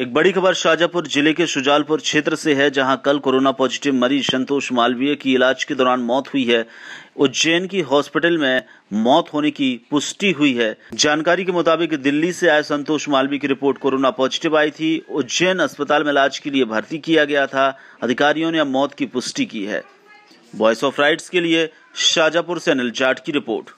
एक बड़ी खबर शाजापुर जिले के सुजालपुर क्षेत्र से है जहां कल कोरोना पॉजिटिव मरीज संतोष मालवीय की इलाज के दौरान मौत हुई है उज्जैन की हॉस्पिटल में मौत होने की पुष्टि हुई है जानकारी के मुताबिक दिल्ली से आए संतोष मालवीय की रिपोर्ट कोरोना पॉजिटिव आई थी उज्जैन अस्पताल में इलाज के लिए भर्ती किया गया था अधिकारियों ने अब मौत की पुष्टि की है वॉइस ऑफ राइट्स के लिए शाजापुर से अनिल जाट की रिपोर्ट